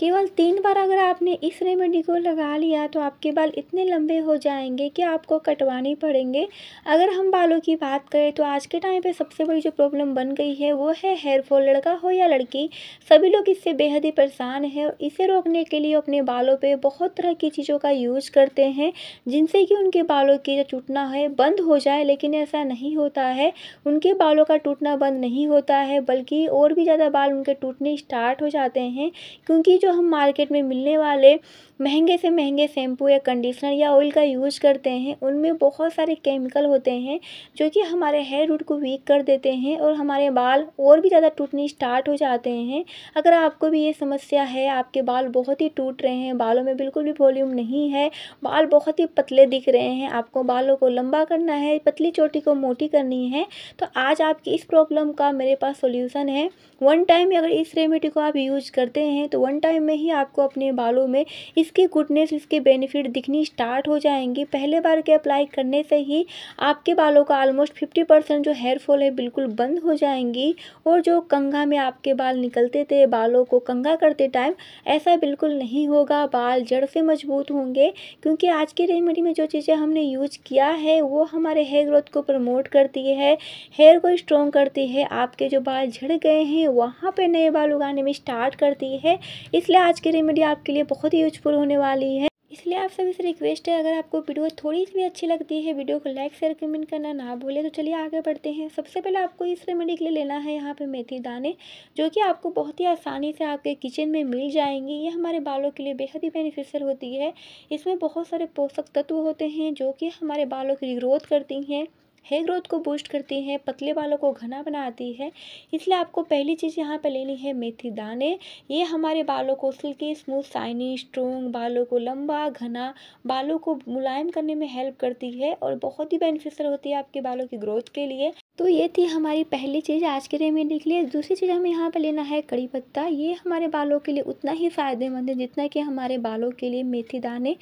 केवल तीन बार अगर आपने इस रेमेडी को लगा लिया तो आपके बाल इतने लंबे हो जाएंगे कि आपको कटवाने पड़ेंगे अगर हम बालों की बात करें तो आज के टाइम पे सबसे बड़ी जो प्रॉब्लम बन गई है वो है हेयर फॉल लड़का हो या लड़की सभी लोग इससे बेहद ही परेशान है और इसे रोकने के लिए अपने बालों पर बहुत तरह की चीज़ों का यूज़ करते हैं जिनसे कि उनके बालों की जो टूटना है बंद हो जाए लेकिन ऐसा नहीं होता है उनके बालों का टूटना बंद नहीं होता है बल्कि और भी ज़्यादा बाल उनके टूटने स्टार्ट हो जाते हैं क्योंकि जो जो हम मार्केट में मिलने वाले महंगे से महंगे शैम्पू या कंडीशनर या ऑयल का यूज करते हैं उनमें बहुत सारे केमिकल होते हैं जो कि हमारे हेयर रूट को वीक कर देते हैं और हमारे बाल और भी ज़्यादा टूटने स्टार्ट हो जाते हैं अगर आपको भी ये समस्या है आपके बाल बहुत ही टूट रहे हैं बालों में बिल्कुल भी वॉल्यूम नहीं है बाल बहुत ही पतले दिख रहे हैं आपको बालों को लंबा करना है पतली चोटी को मोटी करनी है तो आज आपकी इस प्रॉब्लम का मेरे पास सोल्यूसन है वन टाइम अगर इस रेमेडी को आप यूज करते हैं तो वन टाइम टाइम में ही आपको अपने बालों में इसकी गुडनेस इसके बेनिफिट दिखनी स्टार्ट हो जाएंगी पहले बार के अप्लाई करने से ही आपके बालों का ऑलमोस्ट फिफ्टी परसेंट जो हेयर फॉल है बिल्कुल बंद हो जाएंगी और जो कंघा में आपके बाल निकलते थे बालों को कंघा करते टाइम ऐसा बिल्कुल नहीं होगा बाल जड़ से मजबूत होंगे क्योंकि आज की रेमेडी में जो चीज़ें हमने यूज किया है वो हमारे हेयर ग्रोथ को प्रमोट करती है हेयर को स्ट्रॉन्ग करती है आपके जो बाल झड़ गए हैं वहाँ पर नए बाल उगाने में स्टार्ट करती है इसलिए इसलिए आज की रेमेडी आपके लिए बहुत ही यूजफुल होने वाली है इसलिए आप सभी से रिक्वेस्ट है अगर आपको वीडियो थोड़ी सी भी अच्छी लगती है वीडियो को लाइक शेयर कमेंट करना ना भूले तो चलिए आगे बढ़ते हैं सबसे पहले आपको इस रेमेडी के लिए लेना है यहाँ पे मेथी दाने जो कि आपको बहुत ही आसानी से आपके किचन में मिल जाएंगी ये हमारे बालों के लिए बेहद ही बेनिफिशियल होती है इसमें बहुत सारे पोषक तत्व होते हैं जो कि हमारे बालों की ग्रोथ करती हैं हेयर ग्रोथ को बूस्ट करती है पतले बालों को घना बनाती है इसलिए आपको पहली चीज़ यहाँ पे लेनी है मेथी दाने ये हमारे बालों को सिल्की स्मूथ साइनी स्ट्रोंग बालों को लंबा घना बालों को मुलायम करने में हेल्प करती है और बहुत ही बेनिफिशियल होती है आपके बालों की ग्रोथ के लिए तो ये थी हमारी पहली चीज़ आज के रेमेडी के लिए दूसरी चीज़ हमें यहाँ पर लेना है कड़ी पत्ता ये हमारे बालों के लिए उतना ही फ़ायदेमंद है जितना कि हमारे बालों के लिए मेथी दाने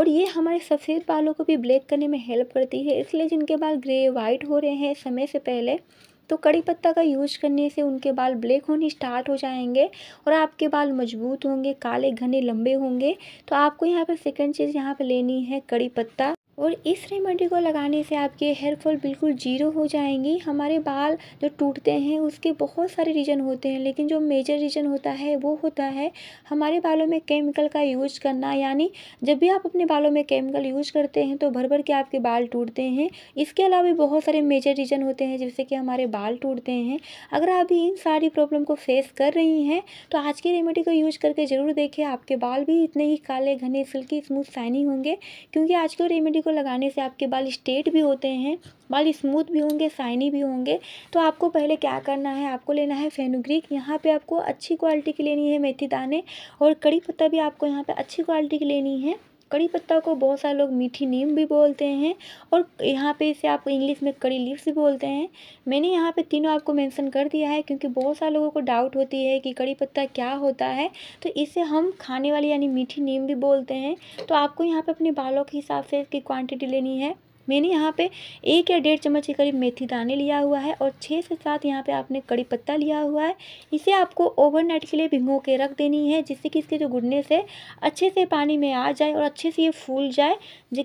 और ये हमारे सफ़ेद बालों को भी ब्लैक करने में हेल्प करती है इसलिए जिनके बाल ग्रे वाइट हो रहे हैं समय से पहले तो कड़ी पत्ता का यूज करने से उनके बाल ब्लैक होने स्टार्ट हो जाएंगे और आपके बाल मजबूत होंगे काले घने लंबे होंगे तो आपको यहाँ पर सेकंड चीज़ यहाँ पर लेनी है कड़ी पत्ता और इस रेमेडी को लगाने से आपके हेयर फॉल बिल्कुल जीरो हो जाएंगी हमारे बाल जो टूटते हैं उसके बहुत सारे रीज़न होते हैं लेकिन जो मेजर रीज़न होता है वो होता है हमारे बालों में केमिकल का यूज करना यानी जब भी आप अपने बालों में केमिकल यूज करते हैं तो भर भर के आपके बाल टूटते हैं इसके अलावा भी बहुत सारे मेजर रीज़न होते हैं जैसे कि हमारे बाल टूटते हैं अगर आप भी इन सारी प्रॉब्लम को फेस कर रही हैं तो आज की रेमेडी को यूज करके ज़रूर देखें आपके बाल भी इतने ही काले घने सिल्की स्मूथ शाइनिंग होंगे क्योंकि आज की रेमेडी को लगाने से आपके बाल स्ट्रेट भी होते हैं बाल स्मूथ भी होंगे शाइनी भी होंगे तो आपको पहले क्या करना है आपको लेना है फेनुग्रिक यहाँ पे आपको अच्छी क्वालिटी की लेनी है मेथी दाने और कड़ी पत्ता भी आपको यहाँ पे अच्छी क्वालिटी की लेनी है कड़ी पत्ता को बहुत सारे लोग मीठी नीम भी बोलते हैं और यहाँ पे इसे आप इंग्लिश में कड़ी लिप्स भी बोलते हैं मैंने यहाँ पे तीनों आपको मेंशन कर दिया है क्योंकि बहुत सारे लोगों को डाउट होती है कि कड़ी पत्ता क्या होता है तो इसे हम खाने वाली यानी मीठी नीम भी बोलते हैं तो आपको यहाँ पर अपने बालों के हिसाब से इसकी क्वान्टिटी लेनी है मैंने यहाँ पे एक या डेढ़ चम्मच के करीब मेथी दाने लिया हुआ है और छः से सात यहाँ पे आपने कड़ी पत्ता लिया हुआ है इसे आपको ओवरनाइट के लिए भिगो के रख देनी है जिससे कि इसके जो गुडनेस है अच्छे से पानी में आ जाए और अच्छे से ये फूल जाए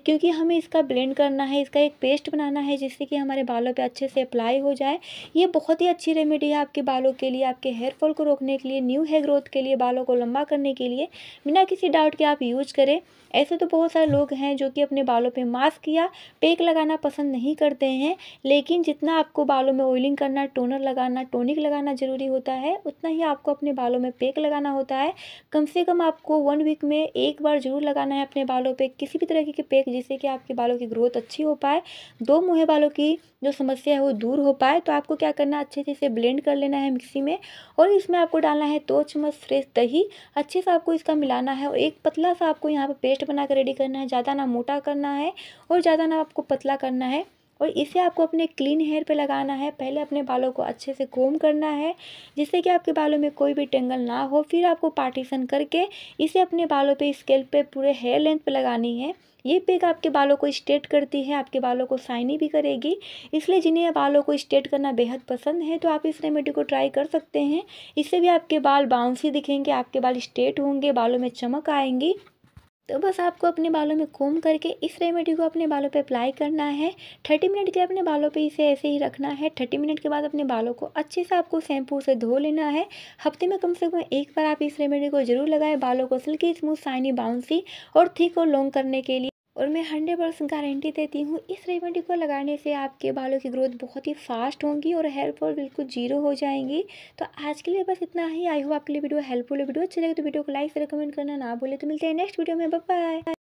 क्योंकि हमें इसका ब्लेंड करना है इसका एक पेस्ट बनाना है जिससे कि हमारे बालों पर अच्छे से अप्लाई हो जाए ये बहुत ही अच्छी रेमेडी है आपके बालों के लिए आपके हेयर फॉल को रोकने के लिए न्यू हेयर ग्रोथ के लिए बालों को लंबा करने के लिए बिना किसी डाउट के आप यूज करें ऐसे तो बहुत सारे लोग हैं जो कि अपने बालों पर मास्क या फेक लगाना पसंद नहीं करते हैं लेकिन जितना आपको बालों में ऑयलिंग करना टोनर लगाना टोनिक लगाना ज़रूरी होता है उतना ही आपको अपने बालों में पेक लगाना होता है कम से कम आपको वन वीक में एक बार ज़रूर लगाना है अपने बालों पर किसी भी तरह के पेक जिससे कि आपके बालों की ग्रोथ अच्छी हो पाए दो मुँह बालों की जो समस्या है वो दूर हो पाए तो आपको क्या करना अच्छे से इसे ब्लेंड कर लेना है मिक्सी में और इसमें आपको डालना है दो चम्मच फ्रेश दही अच्छे से आपको इसका मिलाना है और एक पतला सा आपको यहाँ पर पेस्ट बनाकर रेडी करना है ज़्यादा ना मोटा करना है और ज़्यादा ना आपको आपको पतला करना है और इसे आपको अपने क्लीन हेयर पे लगाना है पहले अपने बालों को अच्छे से कोम करना है जिससे कि आपके बालों में कोई भी टेंगल ना हो फिर आपको पार्टीशन करके इसे अपने बालों पे स्केल पे पूरे हेयर लेंथ पे लगानी है ये पिक आपके बालों को स्ट्रेट करती है आपके बालों को साइनी भी करेगी इसलिए जिन्हें बालों को स्ट्रेट करना बेहद पसंद है तो आप इस रेमेडी को ट्राई कर सकते हैं इससे भी आपके बाल बाउंसी दिखेंगे आपके बाल स्ट्रेट होंगे बालों में चमक आएंगी तो बस आपको अपने बालों में कोम करके इस रेमेडी को अपने बालों पे अप्लाई करना है थर्टी मिनट के लिए अपने बालों पे इसे ऐसे ही रखना है थर्टी मिनट के बाद अपने बालों को अच्छे से आपको शैम्पू से धो लेना है हफ्ते में कम से कम एक बार आप इस रेमेडी को जरूर लगाएं बालों को सिल्की स्मूथ साइनी बाउंसी और थिक और लॉन्ग करने के लिए और मैं हंड्रेड परसेंट गारंटी देती हूँ इस रेमेडी को लगाने से आपके बालों की ग्रोथ बहुत ही फास्ट होंगी और हेयर फॉल बिल्कुल जीरो हो जाएंगी तो आज के लिए बस इतना ही आई होप आपके लिए वीडियो हेल्पफुल वीडियो अच्छी लगे तो वीडियो को लाइक से रिकमेंड करना ना बोले तो मिलते हैं नेक्स्ट वीडियो में बाय